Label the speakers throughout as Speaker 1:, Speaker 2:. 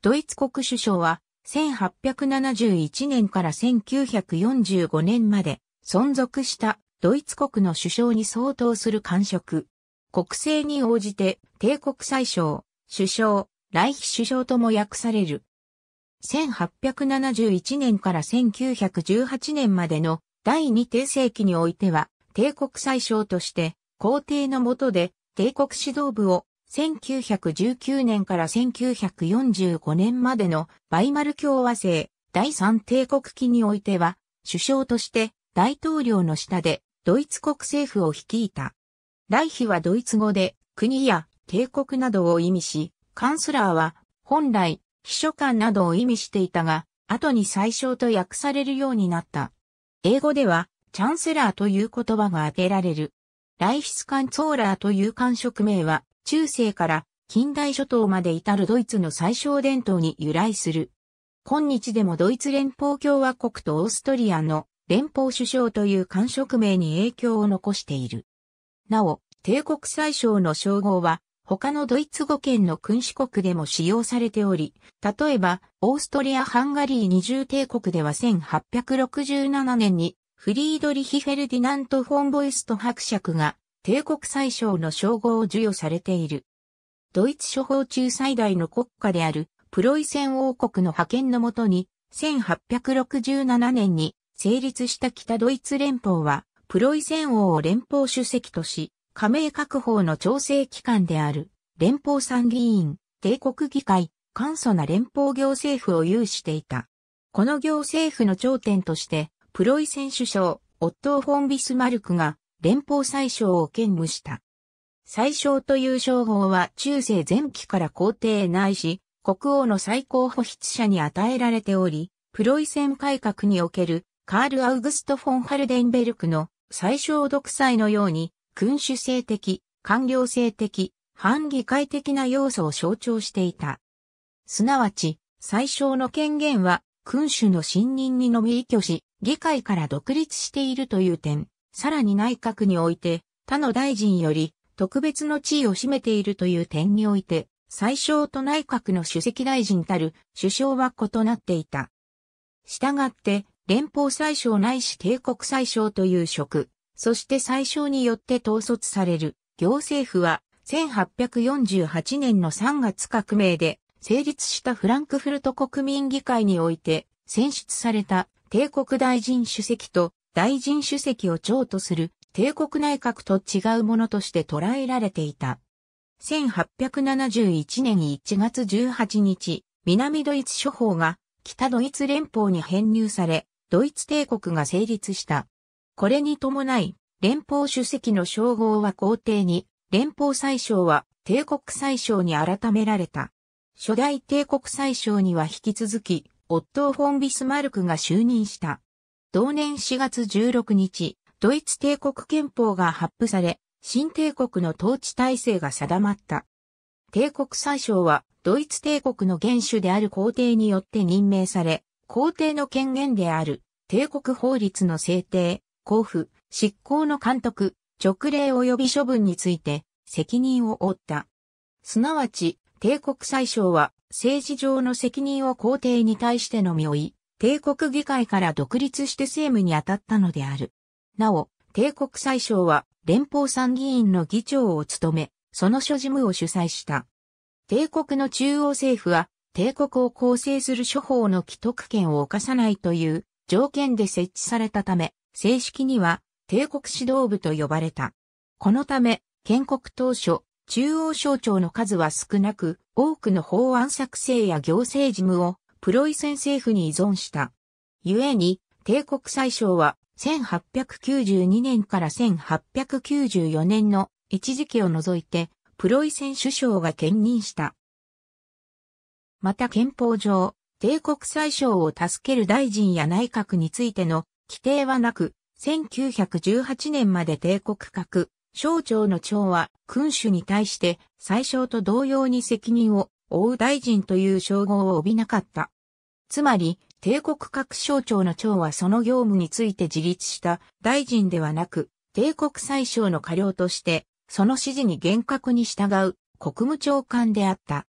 Speaker 1: ドイツ国首相は、1871年から1945年まで存続したドイツ国の首相に相当する官職。国政に応じて帝国最小、首相、来日首相とも訳される。1871年から1918年までの第二帝世紀においては帝国最小として皇帝の下で帝国指導部を1919年から1945年までのバイマル共和制第三帝国期においては、首相として大統領の下でドイツ国政府を率いた。来妃はドイツ語で国や帝国などを意味し、カンスラーは本来秘書官などを意味していたが、後に最小と訳されるようになった。英語ではチャンセラーという言葉が挙げられる。ライヒスカンツォーラーという官職名は中世から近代諸島まで至るドイツの最小伝統に由来する。今日でもドイツ連邦共和国とオーストリアの連邦首相という官職名に影響を残している。なお、帝国最小の称号は他のドイツ語圏の君主国でも使用されており、例えばオーストリア・ハンガリー二重帝国では1867年にフリードリヒ・フェルディナント・フォン・ボイスト伯爵が帝国最小の称号を授与されている。ドイツ諸法中最大の国家であるプロイセン王国の派遣のもとに、1867年に成立した北ドイツ連邦は、プロイセン王を連邦主席とし、加盟各方の調整機関である、連邦参議院、帝国議会、簡素な連邦行政府を有していた。この行政府の頂点として、プロイセン首相、オットー・フォン・ビスマルクが連邦宰相を兼務した。宰相という称号は中世前期から皇帝内し、国王の最高保筆者に与えられており、プロイセン改革におけるカール・アウグスト・フォン・ハルデンベルクの最小独裁のように、君主制的、官僚制的、反議会的な要素を象徴していた。すなわち、最小の権限は君主の信任にのみ依拠し、議会から独立しているという点。さらに内閣において、他の大臣より特別の地位を占めているという点において、最小と内閣の主席大臣たる首相は異なっていた。したがって、連邦最小ないし帝国最小という職、そして最小によって統率される行政府は、1848年の3月革命で成立したフランクフルト国民議会において選出された帝国大臣主席と大臣主席を長とする帝国内閣と違うものとして捉えられていた。1871年1月18日、南ドイツ諸法が北ドイツ連邦に編入され、ドイツ帝国が成立した。これに伴い、連邦主席の称号は皇帝に、連邦最小は帝国最小に改められた。初代帝国最小には引き続き、オットー・フォン・ビスマルクが就任した。同年4月16日、ドイツ帝国憲法が発布され、新帝国の統治体制が定まった。帝国宰相は、ドイツ帝国の元首である皇帝によって任命され、皇帝の権限である、帝国法律の制定、交付、執行の監督、直令及び処分について、責任を負った。すなわち、帝国宰相は、政治上の責任を皇帝に対してのみ負い、帝国議会から独立して政務に当たったのである。なお、帝国最相は連邦参議院の議長を務め、その諸事務を主催した。帝国の中央政府は、帝国を構成する諸法の既得権を犯さないという条件で設置されたため、正式には帝国指導部と呼ばれた。このため、建国当初、中央省庁の数は少なく、多くの法案作成や行政事務をプロイセン政府に依存した。故に、帝国最小は、1892年から1894年の一時期を除いて、プロイセン首相が兼任した。また憲法上、帝国最小を助ける大臣や内閣についての規定はなく、1918年まで帝国閣、省庁の長は君主に対して最小と同様に責任を王大臣という称号を帯びなかった。つまり、帝国各省庁の長はその業務について自立した大臣ではなく、帝国最小の下僚として、その指示に厳格に従う国務長官であった。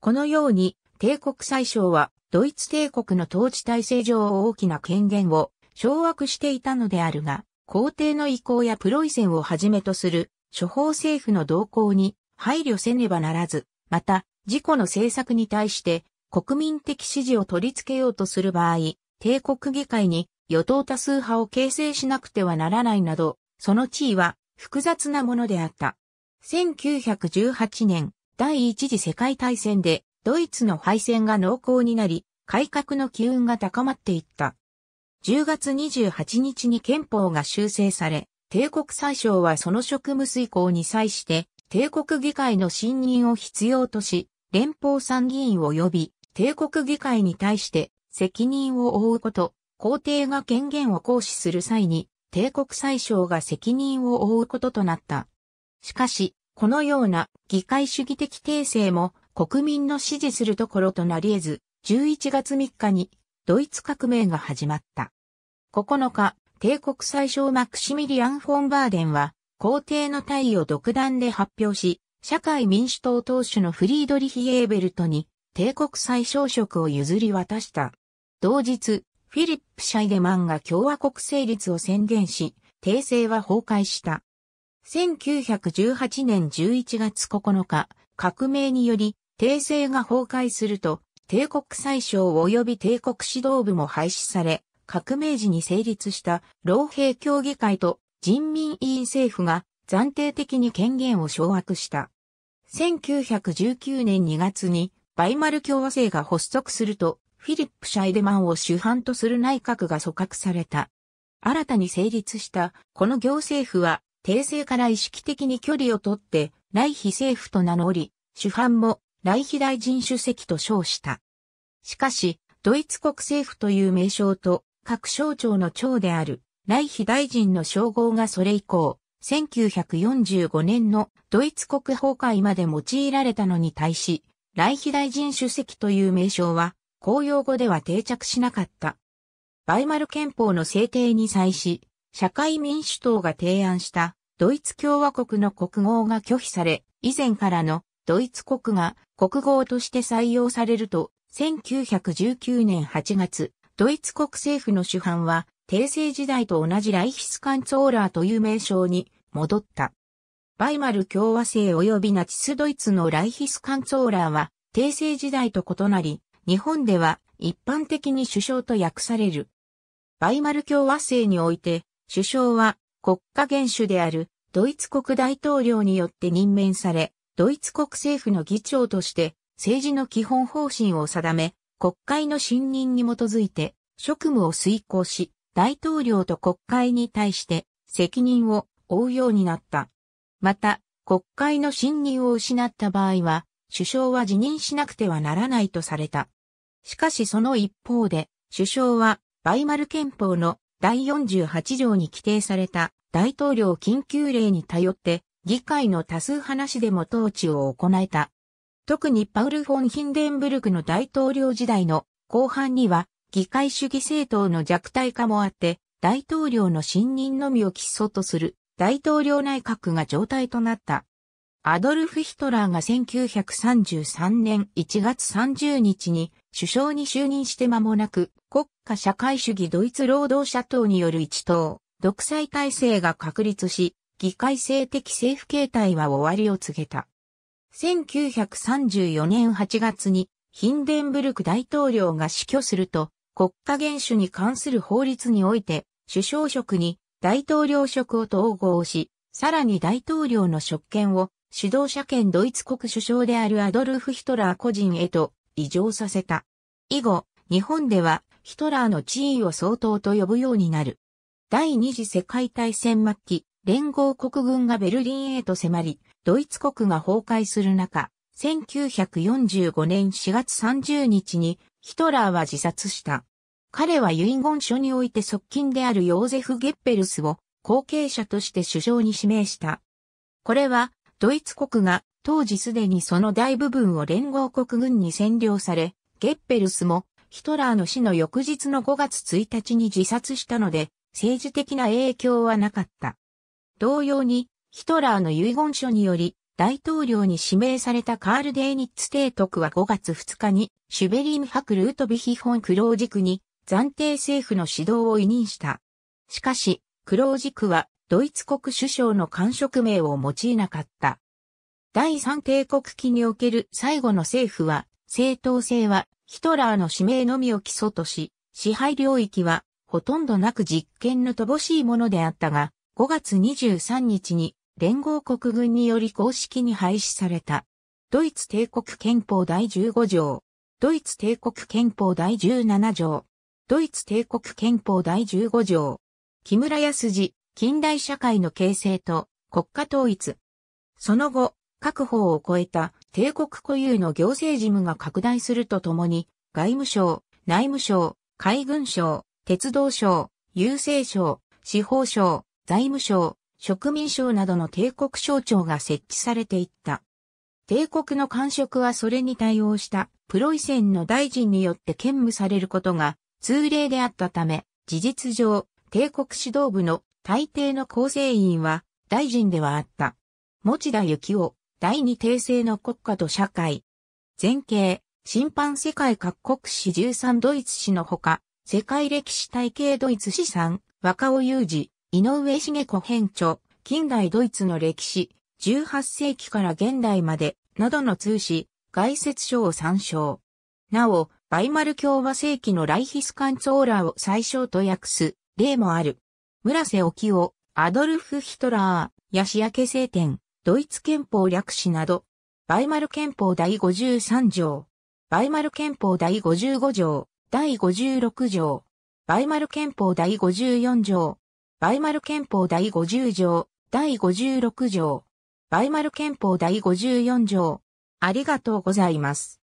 Speaker 1: このように、帝国最小は、ドイツ帝国の統治体制上大きな権限を掌握していたのであるが、皇帝の意向やプロイセンをはじめとする、諸法政府の動向に配慮せねばならず、また、自己の政策に対して国民的支持を取り付けようとする場合、帝国議会に与党多数派を形成しなくてはならないなど、その地位は複雑なものであった。1918年、第一次世界大戦でドイツの敗戦が濃厚になり、改革の機運が高まっていった。10月28日に憲法が修正され、帝国最相はその職務遂行に際して、帝国議会の信任を必要とし、連邦参議院及び帝国議会に対して責任を負うこと、皇帝が権限を行使する際に帝国宰相が責任を負うこととなった。しかし、このような議会主義的訂正も国民の支持するところとなり得ず、11月3日にドイツ革命が始まった。9日、帝国最小マクシミリアン・フォンバーデンは、皇帝の退位を独断で発表し、社会民主党党首のフリードリヒ・エーベルトに帝国最小職を譲り渡した。同日、フィリップ・シャイデマンが共和国成立を宣言し、帝政は崩壊した。1918年11月9日、革命により、帝政が崩壊すると、帝国最小及び帝国指導部も廃止され、革命時に成立した老兵協議会と人民委員政府が暫定的に権限を掌握した。1919年2月にバイマル共和制が発足すると、フィリップ・シャイデマンを主犯とする内閣が組閣された。新たに成立したこの行政府は、帝政から意識的に距離をとって、来非政府と名乗り、主犯も来非大臣主席と称した。しかし、ドイツ国政府という名称と、各省庁の長である、来非大臣の称号がそれ以降、1945年のドイツ国崩壊まで用いられたのに対し、来肥大臣主席という名称は、公用語では定着しなかった。バイマル憲法の制定に際し、社会民主党が提案したドイツ共和国の国号が拒否され、以前からのドイツ国が国号として採用されると、1919年8月、ドイツ国政府の主犯は、帝政時代と同じライヒスカンツォーラーという名称に戻った。バイマル共和制及びナチスドイツのライヒスカンツォーラーは、帝政時代と異なり、日本では一般的に首相と訳される。バイマル共和制において、首相は国家元首であるドイツ国大統領によって任命され、ドイツ国政府の議長として政治の基本方針を定め、国会の信任に基づいて職務を遂行し、大統領と国会に対して責任を追うようになった。また、国会の信任を失った場合は、首相は辞任しなくてはならないとされた。しかしその一方で、首相は、バイマル憲法の第48条に規定された大統領緊急令に頼って、議会の多数話でも統治を行えた。特にパウル・フォン・ヒンデンブルクの大統領時代の後半には、議会主義政党の弱体化もあって、大統領の信任のみを基礎とする大統領内閣が状態となった。アドルフ・ヒトラーが1933年1月30日に首相に就任して間もなく国家社会主義ドイツ労働者党による一党、独裁体制が確立し、議会制的政府形態は終わりを告げた。1934年8月にヒンデンブルク大統領が死去すると、国家元首に関する法律において、首相職に大統領職を統合し、さらに大統領の職権を指導者兼ドイツ国首相であるアドルフ・ヒトラー個人へと移譲させた。以後、日本ではヒトラーの地位を総統と呼ぶようになる。第二次世界大戦末期、連合国軍がベルリンへと迫り、ドイツ国が崩壊する中、1945年4月30日にヒトラーは自殺した。彼は遺言書において側近であるヨーゼフ・ゲッペルスを後継者として首相に指名した。これは、ドイツ国が当時すでにその大部分を連合国軍に占領され、ゲッペルスもヒトラーの死の翌日の5月1日に自殺したので、政治的な影響はなかった。同様に、ヒトラーの遺言書により、大統領に指名されたカール・デーニッツ提督は5月2日に、シュベリンハクルートビヒホンクロージクに暫定政府の指導を委任した。しかし、クロージクはドイツ国首相の官職名を用いなかった。第三帝国期における最後の政府は、正当性はヒトラーの指名のみを基礎とし、支配領域はほとんどなく実権の乏しいものであったが、5月23日に連合国軍により公式に廃止された。ドイツ帝国憲法第15条、ドイツ帝国憲法第17条、ドイツ帝国憲法第15条。木村康次、近代社会の形成と国家統一。その後、各法を超えた帝国固有の行政事務が拡大するとともに、外務省、内務省、海軍省、鉄道省、郵政省、司法省、財務省、植民省などの帝国省庁が設置されていった。帝国の官職はそれに対応したプロイセンの大臣によって兼務されることが通例であったため、事実上、帝国指導部の大抵の構成員は大臣ではあった。持田幸男、第二帝政の国家と社会。前景、審判世界各国史13ドイツ史のほか、世界歴史体系ドイツ史3、若尾雄二、井上茂子編著、近代ドイツの歴史、18世紀から現代まで、などの通史、概説書を参照。なお、バイマル共和世紀のライヒスカンツオーラを最小と訳す例もある。村瀬沖を、アドルフ・ヒトラー、ヤシアケ聖典、ドイツ憲法略史など、バイマル憲法第53条、バイマル憲法第55条、第56条、バイマル憲法第54条、バイマル憲法第50条、第56条、バイマル憲法第54条、ありがとうございます。